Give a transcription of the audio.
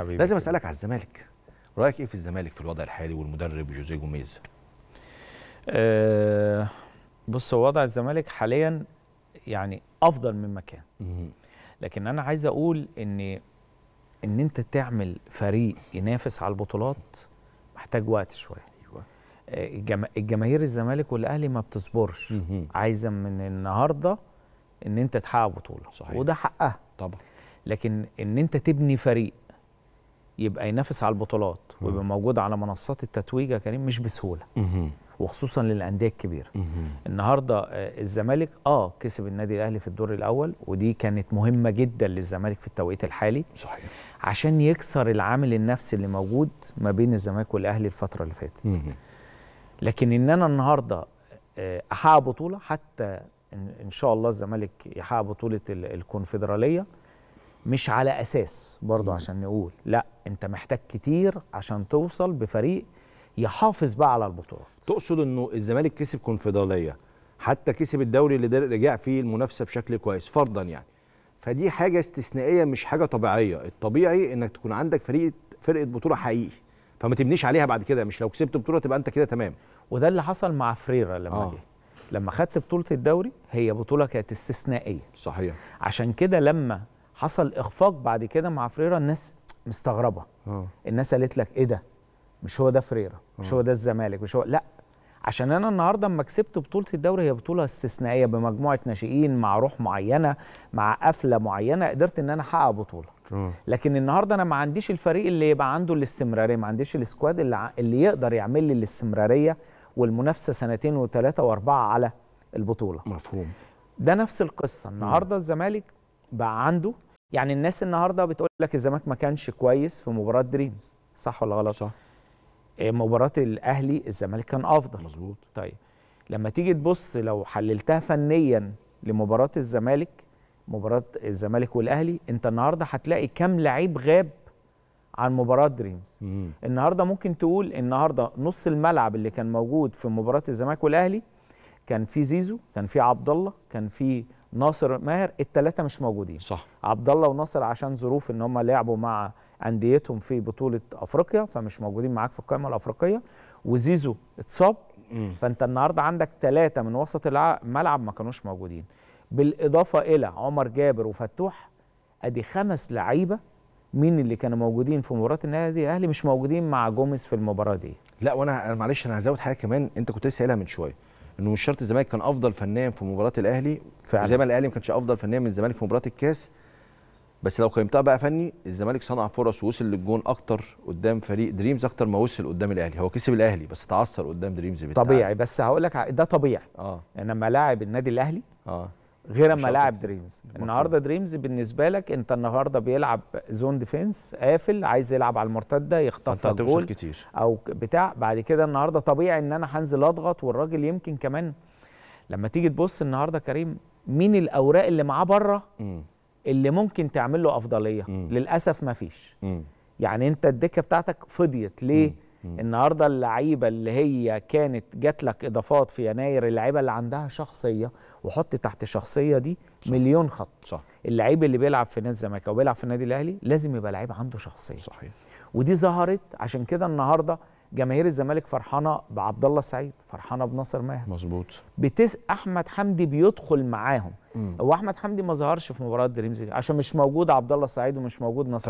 حبيبي لازم اسالك على الزمالك رايك ايه في الزمالك في الوضع الحالي والمدرب جوزيه جوميز أه بص هو وضع الزمالك حاليا يعني افضل مما كان لكن انا عايز اقول ان ان انت تعمل فريق ينافس على البطولات محتاج وقت شويه ايوه آه، الجماهير الزمالك والاهلي ما بتصبرش عايزه من النهارده ان انت تحقق بطوله صحيح. وده حقها طبعا لكن ان انت تبني فريق يبقى ينافس على البطولات ويبقى موجود على منصات التتويج يا كريم مش بسهوله وخصوصا للانديه الكبيره النهارده آه، الزمالك اه كسب النادي الاهلي في الدور الاول ودي كانت مهمه جدا للزمالك في التوقيت الحالي صحيح عشان يكسر العامل النفسي اللي موجود ما بين الزمالك والاهلي الفتره اللي فاتت لكن ان انا النهارده آه، احقق بطوله حتى ان شاء الله الزمالك يحقق بطوله الكونفدراليه مش على اساس برضه عشان نقول لا انت محتاج كتير عشان توصل بفريق يحافظ بقى على البطولات تقصد انه الزمالك كسب كونفدراليه حتى كسب الدوري اللي رجع فيه المنافسه بشكل كويس فرضا يعني فدي حاجه استثنائيه مش حاجه طبيعيه الطبيعي انك تكون عندك فريق فرقه بطوله حقيقي فما تبنيش عليها بعد كده مش لو كسبت بطوله تبقى انت كده تمام وده اللي حصل مع فريرا لما آه. جه لما خدت بطوله الدوري هي بطوله كانت استثنائيه صحيح عشان كده لما حصل اخفاق بعد كده مع فريرا الناس مستغربه أوه. الناس قالت لك ايه ده مش هو ده فريرا مش آه. هو ده الزمالك مش هو لا عشان انا النهارده اما كسبت بطوله الدوري هي بطوله استثنائيه بمجموعه ناشئين مع روح معينه مع قفله معينه قدرت ان انا احقق بطوله أوه. لكن النهارده انا ما عنديش الفريق اللي يبقى عنده الاستمراريه ما عنديش السكواد اللي, اللي يقدر يعمل لي الاستمراريه والمنافسه سنتين وثلاثه واربعه على البطوله مفهوم ده نفس القصه النهارده الزمالك بقى عنده يعني الناس النهارده بتقول لك الزمالك ما كانش كويس في مباراه دريم صح ولا غلط؟ صح آه، مباراه الاهلي الزمالك كان افضل مظبوط طيب لما تيجي تبص لو حللتها فنيا لمباراه الزمالك مباراه الزمالك والاهلي انت النهارده هتلاقي كام لعيب غاب عن مباراه دريمز مم. النهارده ممكن تقول النهارده نص الملعب اللي كان موجود في مباراه الزمالك والاهلي كان في زيزو كان في عبد الله كان في ناصر ماهر الثلاثه مش موجودين صح عبد الله وناصر عشان ظروف ان هم لعبوا مع انديتهم في بطوله افريقيا فمش موجودين معاك في القائمه الافريقيه وزيزو اتصاب فانت النهارده عندك ثلاثه من وسط الملعب ما كانوش موجودين بالاضافه الى عمر جابر وفتوح ادي خمس لعيبه مين اللي كانوا موجودين في مباراه النادي الاهلي مش موجودين مع جوميز في المباراه دي لا وانا معلش انا هزود حاجه كمان انت كنت لسه قايلها من شويه انه مش شرط الزمالك كان افضل فنان في مباراه الاهلي فعلا زي ما الاهلي ما كانش افضل فنان من الزمالك في مباراه الكاس بس لو قيمتها بقى فني الزمالك صنع فرص ووصل للجون اكتر قدام فريق دريمز اكتر ما وصل قدام الاهلي هو كسب الاهلي بس تعثر قدام دريمز بالتعب. طبيعي بس هقول لك ده طبيعي اه لما لاعب النادي الاهلي اه غير اما لاعب دريمز النهارده دريمز بالنسبه لك انت النهارده بيلعب زون ديفنس قافل عايز يلعب على المرتده يخطف جول كتير او بتاع بعد كده النهارده طبيعي ان انا هنزل اضغط والراجل يمكن كمان لما تيجي تبص النهارده كريم مين الاوراق اللي معاه بره اللي ممكن تعمل له افضليه م. للاسف ما فيش يعني انت الدكه بتاعتك فضيت ليه م. النهارده اللعيبه اللي هي كانت جات لك اضافات في يناير اللعيبه اللي عندها شخصيه وحط تحت الشخصيه دي صح. مليون خط صح اللعيب اللي بيلعب في نادي الزمالك او بيلعب في النادي الاهلي لازم يبقى لعيب عنده شخصيه صحيح ودي ظهرت عشان كده النهارده جماهير الزمالك فرحانه بعبد الله سعيد فرحانه بناصر ماهر مظبوط بتس احمد حمدي بيدخل معاهم هو احمد حمدي ما ظهرش في مباراه دريمز عشان مش موجود عبد الله سعيد ومش موجود ناصر